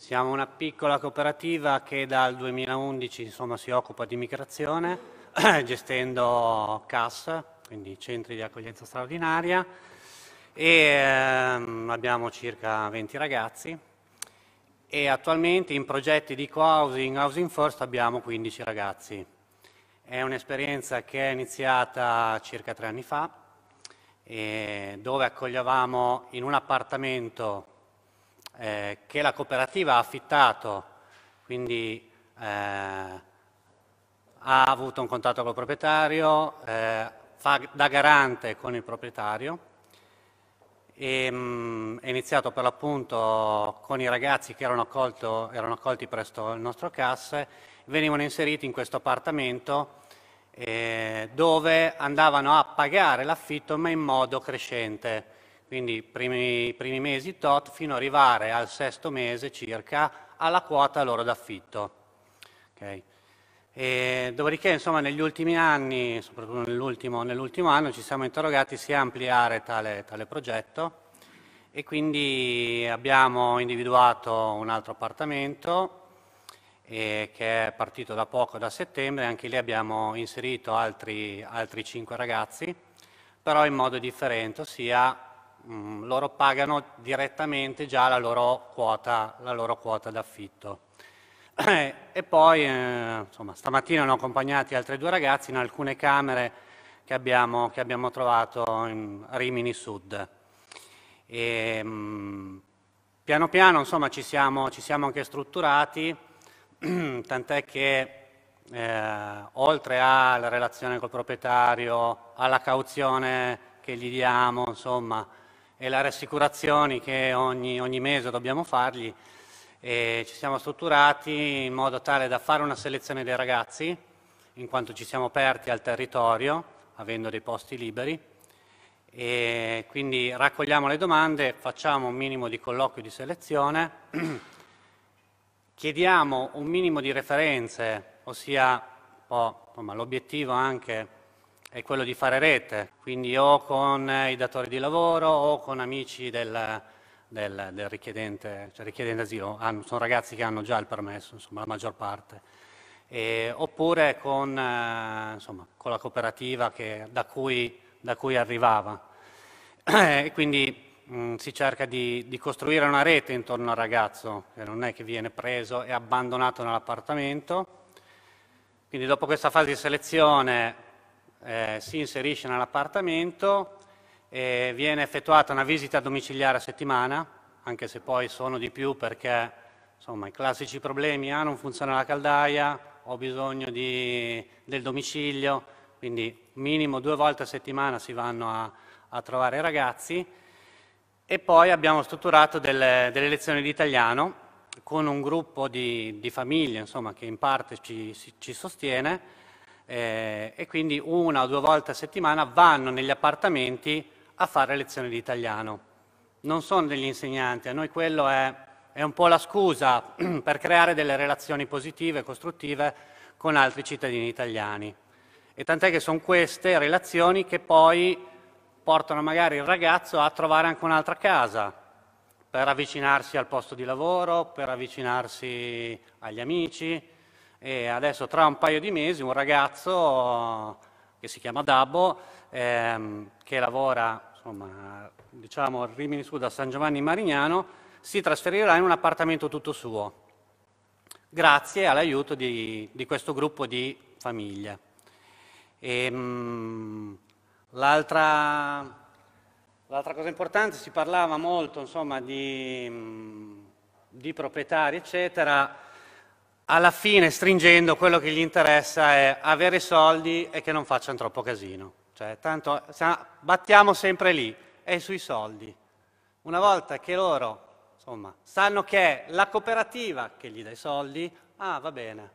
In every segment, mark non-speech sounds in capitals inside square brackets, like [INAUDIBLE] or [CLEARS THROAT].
Siamo una piccola cooperativa che dal 2011 insomma, si occupa di migrazione, [CLEARS THROAT] gestendo CAS, quindi centri di accoglienza straordinaria, e ehm, abbiamo circa 20 ragazzi e attualmente in progetti di co-housing, Housing First, abbiamo 15 ragazzi. È un'esperienza che è iniziata circa tre anni fa, dove accoglievamo in un appartamento eh, che la cooperativa ha affittato, quindi eh, ha avuto un contatto col proprietario, eh, fa da garante con il proprietario. E, mh, mm, è iniziato per l'appunto con i ragazzi che erano, accolto, erano accolti presso il nostro CAS, venivano inseriti in questo appartamento eh, dove andavano a pagare l'affitto ma in modo crescente quindi i primi, primi, mesi tot fino ad arrivare al sesto mese circa alla quota loro d'affitto. Okay. dopodiché insomma, negli ultimi anni, soprattutto nell'ultimo, nell'ultimo, anno, ci siamo interrogati se ampliare tale, tale progetto e quindi abbiamo individuato un altro appartamento eh, che è partito da poco, da settembre, anche lì abbiamo inserito altri, altri 5 ragazzi, però in modo differente, ossia mh, mm, loro pagano direttamente già la loro quota, la loro quota d'affitto. [CLEARS THROAT] e poi, eh, insomma, stamattina hanno accompagnati altri due ragazzi in alcune camere che abbiamo, che abbiamo trovato in Rimini Sud. E, mh, mm, piano piano, insomma, ci siamo, ci siamo anche strutturati, [CLEARS THROAT] tant'è che eh, oltre alla relazione col proprietario, alla cauzione che gli diamo, insomma, e le rassicurazioni che ogni, ogni mese dobbiamo fargli. E ci siamo strutturati in modo tale da fare una selezione dei ragazzi, in quanto ci siamo aperti al territorio, avendo dei posti liberi. E quindi raccogliamo le domande, facciamo un minimo di colloquio di selezione, [CLEARS THROAT] chiediamo un minimo di referenze, ossia l'obiettivo anche è quello di fare rete, quindi o con eh, i datori di lavoro o con amici del, del, del richiedente, cioè richiedente asilo, hanno, sono ragazzi che hanno già il permesso, insomma la maggior parte, e, oppure con, eh, insomma, con, la cooperativa che, da, cui, da, cui, arrivava. [CLEARS THROAT] e quindi mh, mm, si cerca di, di costruire una rete intorno al ragazzo, che non è che viene preso e abbandonato nell'appartamento. Quindi dopo questa fase di selezione eh, si inserisce nell'appartamento, eh, viene effettuata una visita domiciliare a settimana, anche se poi sono di più perché insomma, i classici problemi, ah non funziona la caldaia, ho bisogno di, del domicilio, quindi minimo due volte a settimana si vanno a, a trovare i ragazzi e poi abbiamo strutturato delle, delle lezioni di italiano con un gruppo di, di famiglie insomma, che in parte ci, ci sostiene eh, e quindi una o due volte a settimana vanno negli appartamenti a fare lezioni di italiano. Non sono degli insegnanti, a noi quello è, è un po' la scusa [CLEARS THROAT] per creare delle relazioni positive, costruttive con altri cittadini italiani. E tant'è che sono queste relazioni che poi portano magari il ragazzo a trovare anche un'altra casa, per avvicinarsi al posto di lavoro, per avvicinarsi agli amici, e adesso tra un paio di mesi un ragazzo che si chiama Dabbo, ehm, che lavora insomma, diciamo, a Rimini Sud a San Giovanni Marignano, si trasferirà in un appartamento tutto suo, grazie all'aiuto di, di questo gruppo di famiglie. E, ehm, mh, l'altra, l'altra, cosa importante, si parlava molto insomma, di, mh, di proprietari, eccetera alla fine stringendo quello che gli interessa è avere soldi e che non facciano troppo casino. Cioè, tanto battiamo sempre lì, è sui soldi. Una volta che loro insomma, sanno che è la cooperativa che gli dà i soldi, ah va bene.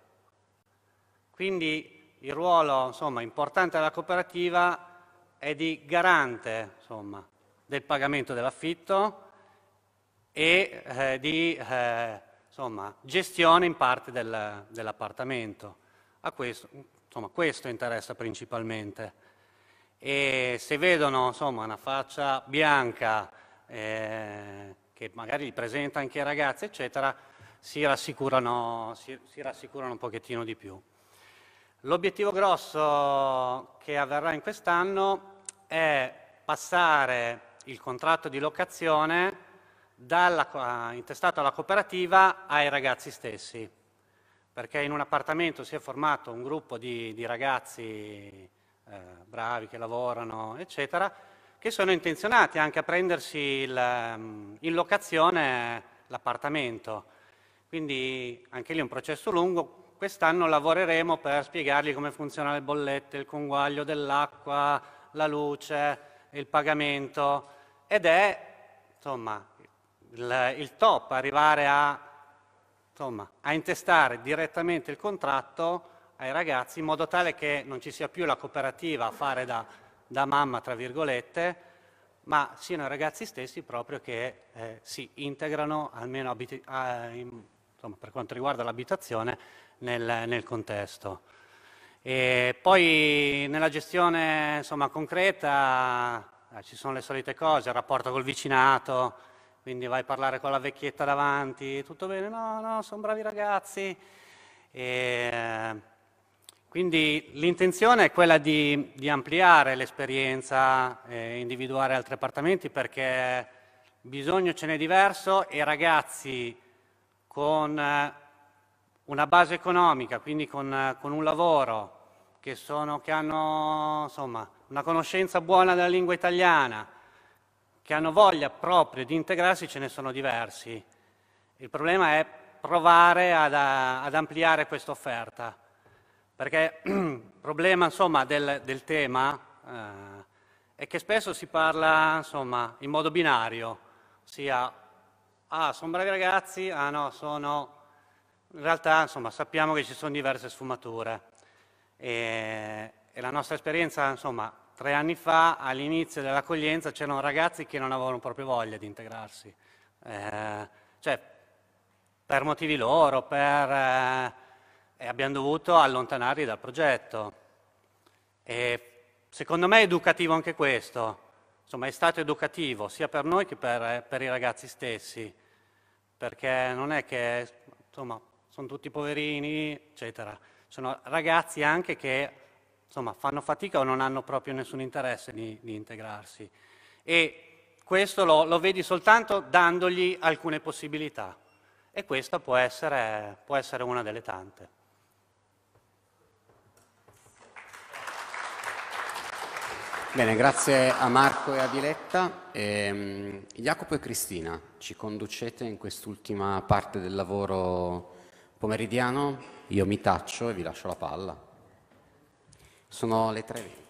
Quindi il ruolo insomma, importante della cooperativa è di garante insomma, del pagamento dell'affitto e eh, di eh, insomma, gestione in parte del, dell'appartamento. Questo, insomma, questo interessa principalmente. E se vedono insomma, una faccia bianca eh, che magari li presenta anche ai ragazzi, eccetera, si rassicurano, si, si rassicurano un pochettino di più. L'obiettivo grosso che avverrà in quest'anno è passare il contratto di locazione dalla, intestato alla cooperativa ai ragazzi stessi, perché in un appartamento si è formato un gruppo di, di ragazzi eh, bravi che lavorano, eccetera, che sono intenzionati anche a prendersi il, ehm, in locazione l'appartamento. Quindi anche lì è un processo lungo, quest'anno lavoreremo per spiegargli come funzionano le bollette, il conguaglio dell'acqua, la luce, il pagamento ed è insomma il, il top, arrivare a, insomma, a intestare direttamente il contratto ai ragazzi in modo tale che non ci sia più la cooperativa a fare da, da mamma, tra virgolette, ma siano i ragazzi stessi proprio che eh, si integrano, almeno abiti- a, in, insomma, per quanto riguarda l'abitazione, nel, nel contesto. E poi nella gestione insomma, concreta eh, ci sono le solite cose, il rapporto col vicinato, quindi vai a parlare con la vecchietta davanti, tutto bene? No, no, sono bravi ragazzi. E, quindi l'intenzione è quella di, di ampliare l'esperienza, eh, individuare altri appartamenti perché bisogno ce n'è diverso e ragazzi con eh, una base economica, quindi con, eh, con un lavoro, che, sono, che hanno insomma, una conoscenza buona della lingua italiana, che hanno voglia proprio di integrarsi ce ne sono diversi. Il problema è provare ad, ad ampliare questa offerta, perché il [CLEARS THROAT] problema insomma, del, del, tema eh, è che spesso si parla insomma, in modo binario, ossia ah, sono bravi ragazzi, ah no, sono... In realtà insomma, sappiamo che ci sono diverse sfumature e, e la nostra esperienza insomma, tre anni fa all'inizio dell'accoglienza c'erano ragazzi che non avevano proprio voglia di integrarsi, eh, cioè per motivi loro, per, eh, e abbiamo dovuto allontanarli dal progetto. E secondo me è educativo anche questo, insomma è stato educativo sia per noi che per, eh, per i ragazzi stessi, perché non è che insomma, sono tutti poverini, eccetera, sono ragazzi anche che insomma, fanno fatica o non hanno proprio nessun interesse di, di integrarsi. E questo lo, lo, vedi soltanto dandogli alcune possibilità. E questa può essere, può essere una delle tante. Bene, grazie a Marco e a Diletta. E, ehm, Jacopo e Cristina, ci conducete in quest'ultima parte del lavoro pomeridiano? Io mi taccio e vi lascio la palla. Sono le 3.20.